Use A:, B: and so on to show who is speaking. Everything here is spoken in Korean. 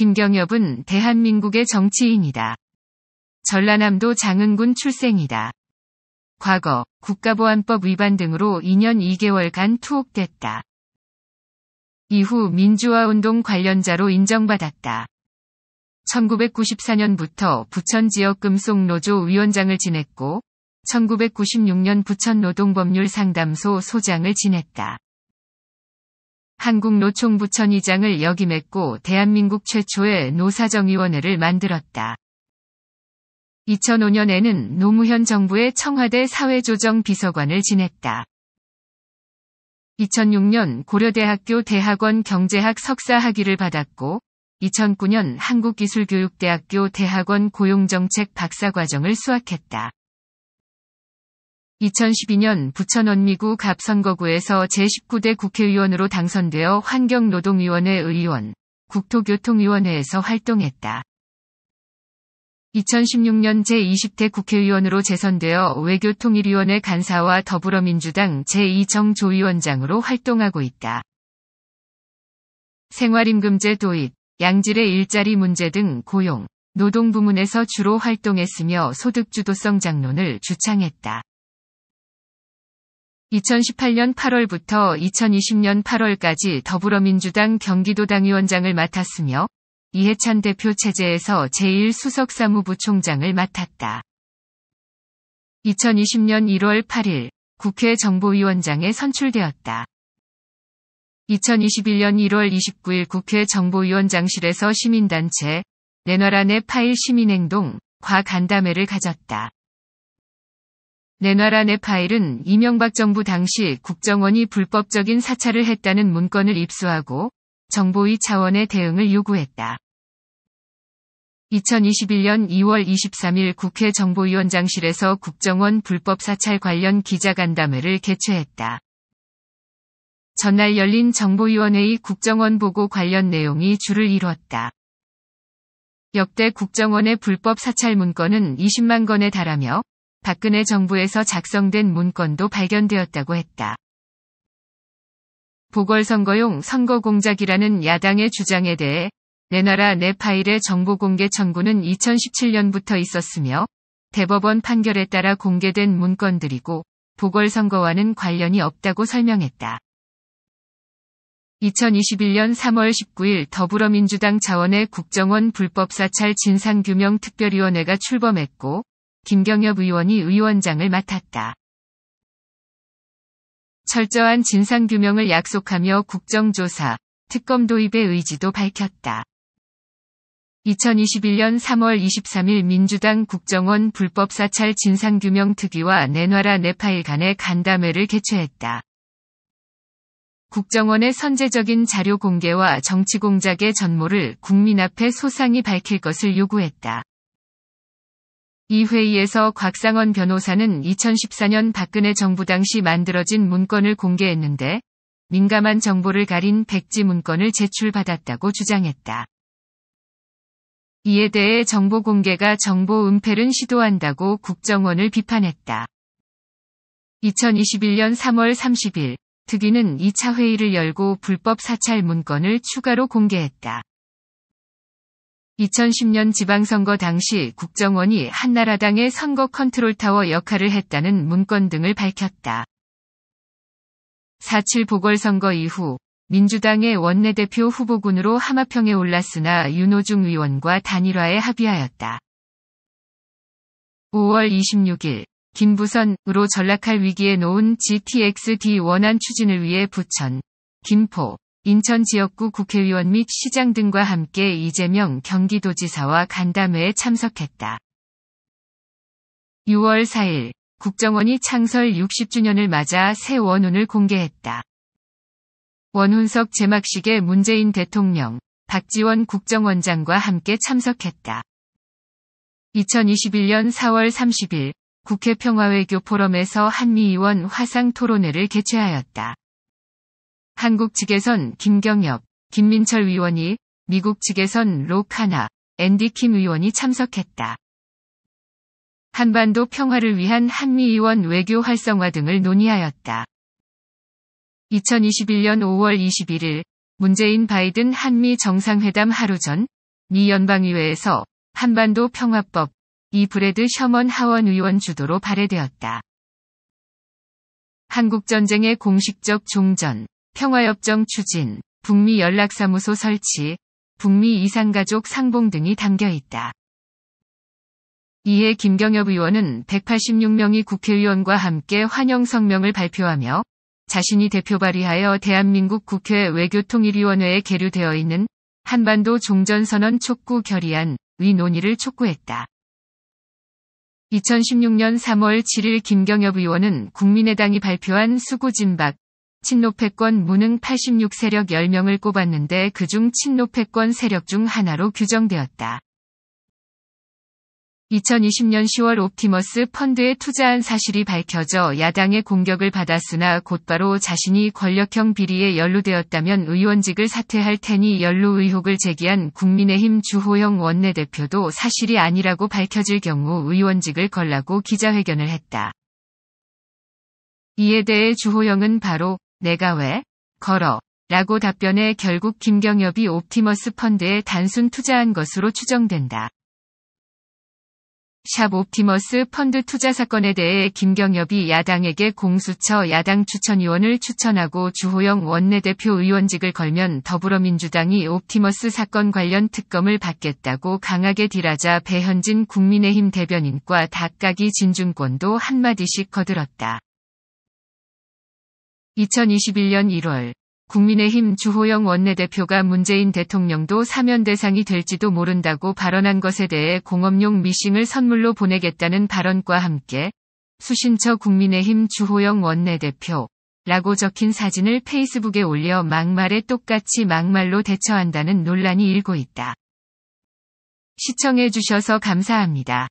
A: 김경엽은 대한민국의 정치인이다. 전라남도 장흥군 출생이다. 과거 국가보안법 위반 등으로 2년 2개월간 투옥됐다. 이후 민주화운동 관련자로 인정받았다. 1994년부터 부천 지역 금속노조 위원장을 지냈고, 1996년 부천 노동법률 상담소 소장을 지냈다. 한국노총 부천의장을 역임했고 대한민국 최초의 노사정위원회를 만들었다. 2005년에는 노무현 정부의 청와대 사회조정 비서관을 지냈다. 2006년 고려대학교 대학원 경제학 석사 학위를 받았고 2009년 한국기술교육대학교 대학원 고용정책 박사과정을 수학했다. 2012년 부천원미구 갑선거구에서 제19대 국회의원으로 당선되어 환경노동위원회 의원, 국토교통위원회에서 활동했다. 2016년 제20대 국회의원으로 재선되어 외교통일위원회 간사와 더불어민주당 제2정 조위원장으로 활동하고 있다. 생활임금제 도입, 양질의 일자리 문제 등 고용, 노동 부문에서 주로 활동했으며 소득주도성 장론을 주창했다. 2018년 8월부터 2020년 8월까지 더불어민주당 경기도 당위원장을 맡았으며 이해찬 대표 체제에서 제1수석사무부총장을 맡았다. 2020년 1월 8일 국회 정보위원장에 선출되었다. 2021년 1월 29일 국회 정보위원장실에서 시민단체 내놔란의 파일 시민행동 과 간담회를 가졌다. 내놔라 내 파일은 이명박 정부 당시 국정원이 불법적인 사찰을 했다는 문건을 입수하고 정보위 차원의 대응을 요구했다. 2021년 2월 23일 국회 정보위원장실에서 국정원 불법 사찰 관련 기자간담회를 개최했다. 전날 열린 정보위원회의 국정원 보고 관련 내용이 주를 이루었다 역대 국정원의 불법 사찰 문건은 20만 건에 달하며 박근혜 정부에서 작성된 문건도 발견되었다고 했다. 보궐선거용 선거공작이라는 야당의 주장에 대해 내 나라 내 파일의 정보 공개 청구는 2017년부터 있었으며 대법원 판결에 따라 공개된 문건들이고 보궐선거와는 관련이 없다고 설명했다. 2021년 3월 19일 더불어민주당 자원의 국정원 불법 사찰 진상규명 특별위원회가 출범했고 김경엽 의원이 의원장을 맡았다. 철저한 진상규명을 약속하며 국정조사, 특검 도입의 의지도 밝혔다. 2021년 3월 23일 민주당 국정원 불법 사찰 진상규명 특위와 내놔라 네파일 간의 간담회를 개최했다. 국정원의 선제적인 자료 공개와 정치 공작의 전모를 국민 앞에 소상히 밝힐 것을 요구했다. 이 회의에서 곽상원 변호사는 2014년 박근혜 정부 당시 만들어진 문건을 공개했는데 민감한 정보를 가린 백지 문건을 제출받았다고 주장했다. 이에 대해 정보 공개가 정보 은폐를 시도한다고 국정원을 비판했다. 2021년 3월 30일, 특위는 2차 회의를 열고 불법 사찰 문건을 추가로 공개했다. 2010년 지방선거 당시 국정원이 한나라당의 선거 컨트롤타워 역할을 했다는 문건 등을 밝혔다. 4.7 보궐선거 이후 민주당의 원내대표 후보군으로 하마평에 올랐으나 윤호중 의원과 단일화에 합의하였다. 5월 26일 김부선으로 전락할 위기에 놓은 GTX-D 원안 추진을 위해 부천, 김포, 인천 지역구 국회의원 및 시장 등과 함께 이재명 경기도지사와 간담회에 참석했다. 6월 4일 국정원이 창설 60주년을 맞아 새 원훈을 공개했다. 원훈석 제막식에 문재인 대통령, 박지원 국정원장과 함께 참석했다. 2021년 4월 30일 국회 평화외교 포럼에서 한미의원 화상 토론회를 개최하였다. 한국 측에선 김경엽, 김민철 위원이 미국 측에선 로카나, 앤디 킴 의원이 참석했다. 한반도 평화를 위한 한미 의원 외교 활성화 등을 논의하였다. 2021년 5월 21일 문재인 바이든 한미 정상회담 하루 전 미 연방의회에서 한반도 평화법 이 브레드 셔먼 하원 의원 주도로 발의되었다. 한국전쟁의 공식적 종전 평화협정 추진, 북미 연락사무소 설치, 북미 이산가족 상봉 등이 담겨 있다. 이에 김경엽 의원은 186명의 국회의원과 함께 환영 성명을 발표하며 자신이 대표 발의하여 대한민국 국회 외교통일위원회에 계류되어 있는 한반도 종전선언 촉구 결의안 위 논의를 촉구했다. 2016년 3월 7일 김경엽 의원은 국민의당이 발표한 수구진박 친노패권 무능 86세력 10명을 꼽았는데 그 중 친노패권 세력 중 하나로 규정되었다. 2020년 10월 옵티머스 펀드에 투자한 사실이 밝혀져 야당의 공격을 받았으나 곧바로 자신이 권력형 비리에 연루되었다면 의원직을 사퇴할 테니 연루 의혹을 제기한 국민의힘 주호영 원내대표도 사실이 아니라고 밝혀질 경우 의원직을 걸라고 기자회견을 했다. 이에 대해 주호영은 바로 내가 왜? 걸어. 라고 답변해 결국 김경엽이 옵티머스 펀드에 단순 투자한 것으로 추정된다. 샵 옵티머스 펀드 투자 사건에 대해 김경엽이 야당에게 공수처 야당 추천위원을 추천하고 주호영 원내대표 의원직을 걸면 더불어민주당이 옵티머스 사건 관련 특검을 받겠다고 강하게 딜하자 배현진 국민의힘 대변인과 닭가기 진중권도 한마디씩 거들었다. 2021년 1월 국민의힘 주호영 원내대표가 문재인 대통령도 사면 대상이 될지도 모른다고 발언한 것에 대해 공업용 미싱을 선물로 보내겠다는 발언과 함께 수신처 국민의힘 주호영 원내대표라고 적힌 사진을 페이스북에 올려 막말에 똑같이 막말로 대처한다는 논란이 일고 있다. 시청해주셔서 감사합니다.